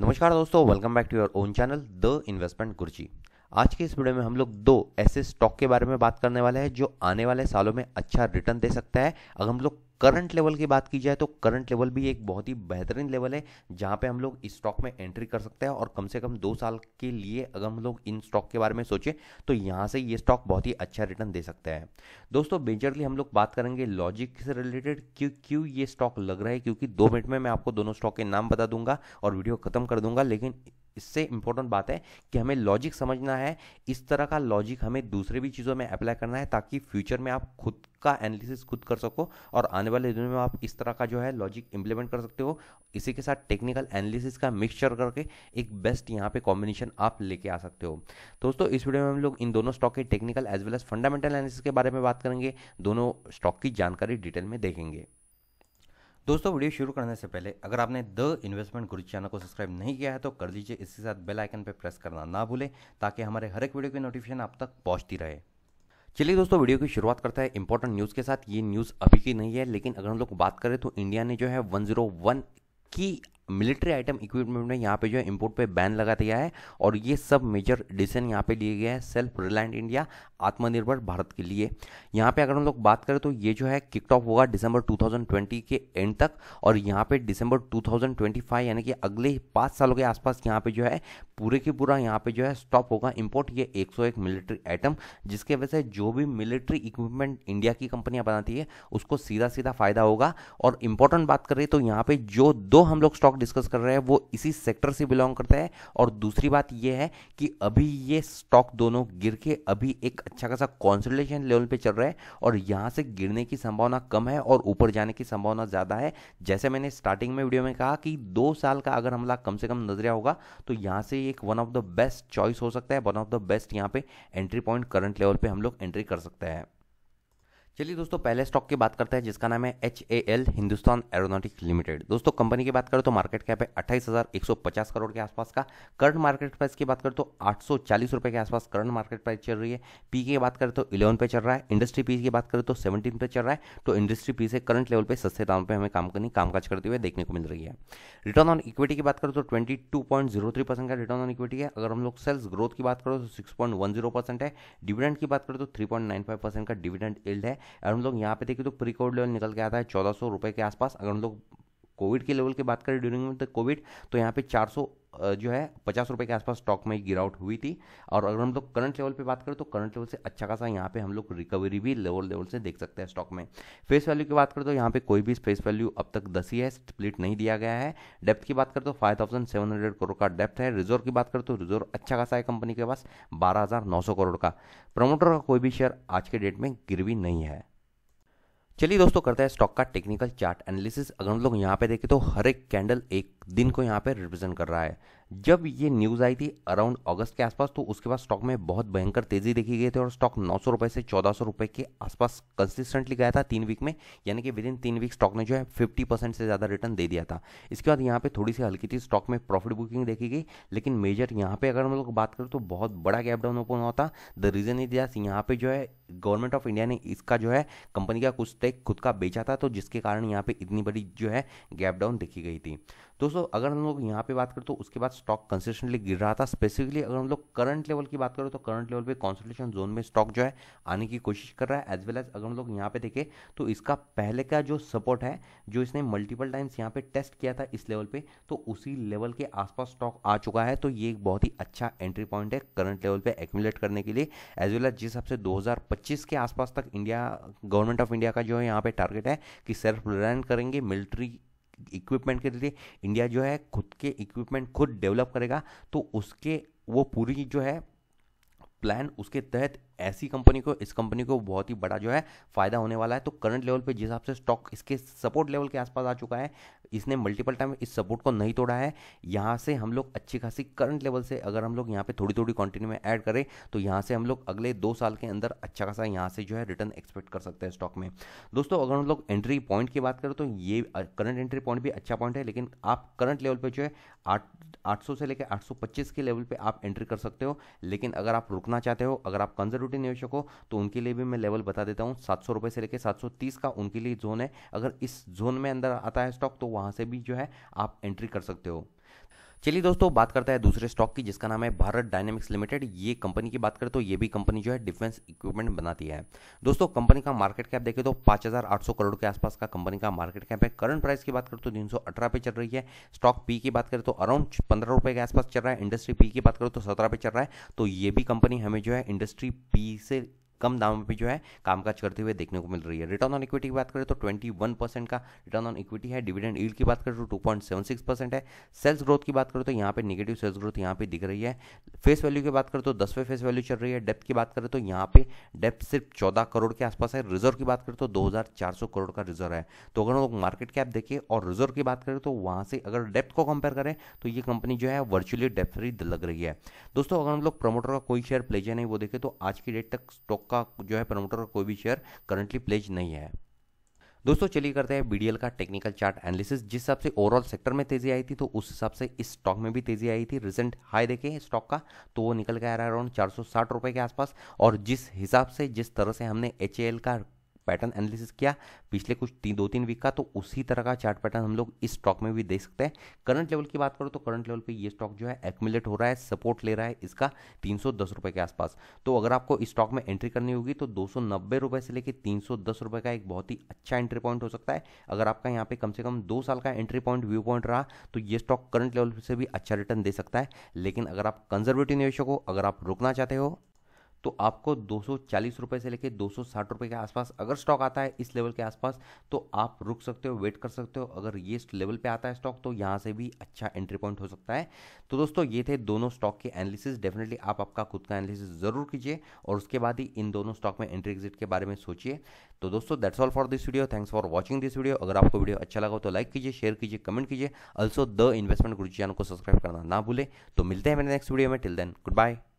नमस्कार दोस्तों welcome back to your own channel the investment Guruji आज के इस वीडियो में हम लोग दो ऐसे स्टॉक के बारे में बात करने वाले हैं जो आने वाले सालों में अच्छा रिटर्न दे सकता है अगर हम लोग करंट लेवल की बात की जाए तो करंट लेवल भी एक बहुत ही बेहतरीन लेवल है जहाँ पे हम लोग स्टॉक में एंट्री कर सकते हैं और कम से कम दो साल के लिए अगर हम लोग इन स्टॉक के बारे में सोचें तो यहाँ से ये स्टॉक बहुत ही अच्छा रिटर्न दे सकता है दोस्तों मेजरली हम लोग बात करेंगे लॉजिक से रिलेटेड क्यों क्यों ये स्टॉक लग रहा है क्योंकि दो मिनट में मैं आपको दोनों स्टॉक के नाम बता दूंगा और वीडियो खत्म कर दूंगा लेकिन इससे इंपॉर्टेंट बात है कि हमें लॉजिक समझना है इस तरह का लॉजिक हमें दूसरे भी चीज़ों में अप्लाई करना है ताकि फ्यूचर में आप खुद का एनालिसिस खुद कर सको और आने वाले दिनों में आप इस तरह का जो है लॉजिक इंप्लीमेंट कर सकते हो इसी के साथ टेक्निकल एनालिसिस का मिक्सचर करके एक बेस्ट यहाँ पे कॉम्बिनेशन आप लेके आ सकते हो दोस्तों इस वीडियो में हम लोग इन दोनों स्टॉक के technical as well as fundamental analysis के बारे में बात करेंगे दोनों स्टॉक की जानकारी डिटेल में देखेंगे दोस्तों वीडियो शुरू करने से पहले अगर आपने द इन्वेस्टमेंट गुरु चैनल को सब्सक्राइब नहीं किया है तो कर लीजिए इसके साथ बेल आइकन पर प्रेस करना ना भूलें ताकि हमारे हर एक वीडियो की नोटिफिकेशन आप तक पहुंचती रहे चलिए दोस्तों वीडियो की शुरुआत करता है इंपॉर्टेंट न्यूज़ के साथ ये न्यूज़ अभी की नहीं है लेकिन अगर हम लोग बात करें तो इंडिया ने जो है 101 की मिलिट्री आइटम इक्विपमेंट में यहाँ पे जो है इम्पोर्ट पे बैन लगा दिया है और ये सब मेजर डिसीजन यहाँ पे लिए गए हैं सेल्फ रिलायंट इंडिया आत्मनिर्भर भारत के लिए यहाँ पे अगर हम लोग बात करें तो ये जो है किकट ऑफ होगा दिसंबर 2020 के एंड तक और यहाँ पे दिसंबर 2025 यानी कि अगले पाँच सालों के आसपास यहाँ पे जो है पूरे के पूरा यहाँ पे जो है स्टॉप होगा इम्पोर्ट ये एक मिलिट्री आइटम जिसके वजह से जो भी मिलिट्री इक्विपमेंट इंडिया की कंपनियां बनाती है उसको सीधा सीधा फायदा होगा और इम्पोर्टेंट बात करें तो यहाँ पे जो दो हम लोग स्टॉक डिस्कस कर रहे हैं वो इसी सेक्टर से बिलोंग करता है और दूसरी बात ये है कि अभी ये स्टॉक दोनों गिर के अभी एक अच्छा खासा कॉन्सल्टेशन लेवल पे चल रहा है और यहाँ से गिरने की संभावना कम है और ऊपर जाने की संभावना ज़्यादा है जैसे मैंने स्टार्टिंग में वीडियो में कहा कि दो साल का अगर हमला कम से कम नजरिया होगा तो यहाँ से एक one of the best choice हो सकता है वन ऑफ द बेस्ट यहाँ पे एंट्री पॉइंट करंट लेवल पे हम लोग एंट्री कर सकते हैं चलिए दोस्तों पहले स्टॉक की बात करते हैं जिसका नाम है H A L Hindustan aeronautics limited दोस्तों कंपनी की बात करें तो मार्केट कैप है अट्ठाईस हज़ार एक सौ पचास करोड़ के आसपास का करंट मार्केट प्राइस की बात करें तो आठ सौ चालीस रुपये के आसपास करंट मार्केट प्राइस चल रही है पी की बात करें तो इलेवन पे चल रहा है इंडस्ट्री पी की बात करें तो सेवनटीन पे चल रहा है तो इंडस्ट्री पी से करंट लेवल पर सस्ते दाम पर हमें काम करनी कामकाज करते हुए देखने को मिल रही है रिटर्न ऑन इक्विटी की बात करें तो twenty two point zero three percent का रिटर्न ऑन इक्विटी है अगर हम लोग सेल्स ग्रोथ की बात करें तो six point one zero percent है डिविडेंड की बात करें तो three point nine five percent का डिविडेंड इल्ड है अगर हम लोग यहाँ पे देखें तो प्री कोड लेवल निकल के आता है चौदह सौ रुपये के आसपास अगर हम लोग कोविड के लेवल की बात करें ड्यूरिंग द कोविड तो यहाँ पे चार जो है पचास रुपये के आसपास स्टॉक में गिरावट हुई थी और अगर हम लोग करंट लेवल पे बात करें तो करंट लेवल से अच्छा खासा यहाँ पे हम लोग रिकवरी भी लेवल लेवल से देख सकते हैं स्टॉक में फेस वैल्यू की बात करें तो यहाँ पे कोई भी फेस वैल्यू अब तक दस ही है स्प्लिट नहीं दिया गया है डेप्थ की बात करें तो five thousand seven hundred crore का डेप्थ है रिजर्व की बात करें तो रिजर्व अच्छा खासा है कंपनी के पास बारह हज़ार नौ सौ करोड़ का प्रमोटर का कोई भी शेयर आज के डेट में गिरवी नहीं है चलिए दोस्तों करते हैं स्टॉक का टेक्निकल चार्ट एनालिसिस अगर हम लोग यहाँ पे देखें तो हर एक कैंडल एक दिन को यहाँ पर रिप्रेजेंट कर रहा है जब ये न्यूज़ आई थी अराउंड अगस्त के आसपास तो उसके बाद स्टॉक में बहुत भयंकर तेज़ी देखी गई थी और स्टॉक नौ सौ रुपये से चौदह सौ रुपये के आसपास कंसिस्टेंटली गया था तीन वीक में यानी कि विद इन तीन वीक स्टॉक ने जो है फिफ्टी परसेंट से ज़्यादा रिटर्न दे दिया था इसके बाद यहाँ पे थोड़ी सी हल्की थी स्टॉक में प्रॉफिट बुकिंग देखी गई लेकिन मेजर यहाँ पे अगर हम लोग बात करें तो बहुत बड़ा गैप डाउन ओपन होता द रीज़न इज जस्ट यहाँ पे जो है गवर्नमेंट ऑफ इंडिया ने इसका जो है कंपनी का कुछ तक खुद का बेचा था तो जिसके कारण यहाँ पे इतनी बड़ी जो है गैप डाउन देखी गई थी दोस्तों अगर हम लोग यहाँ पे बात करें तो उसके बाद स्टॉक कंसिस्टेंटली गिर रहा था स्पेसिफिकली अगर हम लोग करंट लेवल की बात करें तो करंट लेवल पे कंसोलिडेशन जोन में स्टॉक जो है आने की कोशिश कर रहा है एज वेल एज अगर हम लोग यहाँ पे देखें तो इसका पहले का जो सपोर्ट है जो इसने मल्टीपल टाइम्स यहाँ पे टेस्ट किया था इस लेवल पे तो उसी लेवल के आसपास स्टॉक आ चुका है तो ये एक बहुत ही अच्छा एंट्री पॉइंट है करंट लेवल पे एक्मुलेट करने के लिए एज वेल एज जिस हिसाब से पच्चीस के आसपास तक इंडिया गवर्नमेंट ऑफ इंडिया का जो है यहाँ पे टारगेट है कि सेल्फ रिलायन करेंगे मिलिट्री इक्विपमेंट के लिए इंडिया जो है खुद के इक्विपमेंट खुद डेवलप करेगा तो उसके वो पूरी जो है प्लान उसके तहत ऐसी कंपनी को इस कंपनी को बहुत ही बड़ा जो है फायदा होने वाला है तो करंट लेवल पे जिस हिसाब से स्टॉक इसके सपोर्ट लेवल के आसपास आ चुका है इसने मल्टीपल टाइम इस सपोर्ट को नहीं तोड़ा है यहाँ से हम लोग अच्छी खासी करंट लेवल से अगर हम लोग यहाँ पे थोड़ी थोड़ी क्वांटिटी में ऐड करें तो यहाँ से हम लोग अगले दो साल के अंदर अच्छा खासा यहाँ से जो है रिटर्न एक्सपेक्ट कर सकते हैं स्टॉक में दोस्तों अगर हम लोग एंट्री पॉइंट की बात करें तो ये करंट एंट्री पॉइंट भी अच्छा पॉइंट है लेकिन आप करंट लेवल पर जो है आठ 800 से लेकर आठ के लेवल पर आप एंट्री कर सकते हो लेकिन अगर आप रुकना चाहते हो अगर आप कंजर्व निवेशक हो तो उनके लिए भी मैं लेवल बता देता हूँ सात सौ से लेकर सात सौ तीस का उनके लिए जोन है अगर इस जोन में अंदर आता है स्टॉक तो वहाँ से भी जो है आप एंट्री कर सकते हो चलिए दोस्तों बात करता है दूसरे स्टॉक की जिसका नाम है भारत डायनेमिक्स लिमिटेड ये कंपनी की बात करें तो ये भी कंपनी जो है डिफेंस इक्विपमेंट बनाती है दोस्तों कंपनी का मार्केट कैप देखें तो 5,800 करोड़ के आसपास का कंपनी का मार्केट कैप है करंट प्राइस की बात करें तो तीन पे चल रही है स्टॉक पी की बात करें तो अराउंड पंद्रह रुपये के आसपास चल रहा है इंडस्ट्री पी की बात करें तो सत्रह पे चल रहा है तो ये भी कंपनी हमें जो है इंडस्ट्री पी से कम दामों पर जो है कामकाज करते हुए देखने को मिल रही है रिटर्न ऑन इक्विटी की बात करें तो ट्वेंटी वन परसेंट का रिटर्न ऑन इक्विटी है डिविडेंड ईल्ड की बात करें तो two point seven six percent है सेल्स ग्रोथ की बात करें तो यहाँ पे निगेटिव सेल्स ग्रोथ यहाँ पे दिख रही है फेस वैल्यू की बात करें तो दसवें फेस वैल्यू चल रही है डेप्थ की बात करें तो यहाँ पे डेप्थ सिर्फ चौदह करोड़ के आसपास है रिजर्व की बात करें तो दो करोड़ का रिजर्व है तो अगर लोग मार्केट कैप देखें और रिजर्व की बात करें तो वहाँ से अगर डेप्थ को कंपेयर करें तो ये कंपनी जो है वर्चुअली डेप्थ लग रही है दोस्तों अगर हम लोग प्रमोटर का कोई शेयर प्लेजर नहीं वो देखें तो आज की डेट तक स्टॉक का जो है प्रमोटर का कोई भी शेयर करंटली प्लेज नहीं है दोस्तों चलिए करते हैं बीडीएल का टेक्निकल चार्ट एनालिसिस जिस हिसाब से ओवरऑल सेक्टर में तेजी आई थी तो उस हिसाब से इस स्टॉक में भी तेजी आई थी रिसेंट हाई देखें स्टॉक का तो वो निकल के आ रहा है अराउंड चार सौ के आसपास और जिस हिसाब से जिस तरह से हमने एच का पैटर्न एनालिसिस किया पिछले कुछ तीन दो तीन वीक का तो उसी तरह का चार्ट पैटर्न हम लोग इस स्टॉक में भी देख सकते हैं करंट लेवल की बात करो तो करंट लेवल पे ये स्टॉक जो है एक्मुलेट हो रहा है सपोर्ट ले रहा है इसका तीन रुपए के आसपास तो अगर आपको इस स्टॉक में एंट्री करनी होगी तो दो रुपए से लेकर तीन रुपए का एक बहुत ही अच्छा एंट्री पॉइंट हो सकता है अगर आपका यहाँ पे कम से कम दो साल का एंट्री पॉइंट व्यू पॉइंट रहा तो ये स्टॉक करंट लेवल से भी अच्छा रिटर्न दे सकता है लेकिन अगर आप कंजर्वेटिव निवेशक हो अगर आप रुकना चाहते हो तो आपको दो सौ से लेकर दो सौ के आसपास अगर स्टॉक आता है इस लेवल के आसपास तो आप रुक सकते हो वेट कर सकते हो अगर ये लेवल पे आता है स्टॉक तो यहाँ से भी अच्छा एंट्री पॉइंट हो सकता है तो दोस्तों ये थे दोनों स्टॉक के एनालिसिस डेफिनेटली आप आपका खुद का एनालिसिस जरूर कीजिए और उसके बाद ही इन दोनों स्टॉक में एंट्री एग्जिट के बारे में सोचिए तो दोस्तों that's all for this video thanks for watching this video अगर आपको वीडियो अच्छा लगा तो लाइक कीजिए शेयर कीजिए कमेंट कीजिए also the investment Guru channel को सब्सक्राइब करना ना भूले तो मिलते हैं मेरे नेक्स्ट वीडियो में टिल देन गुड बाय